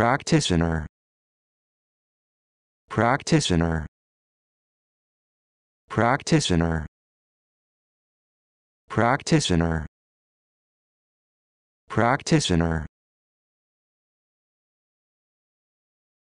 practitioner practitioner practitioner practitioner practitioner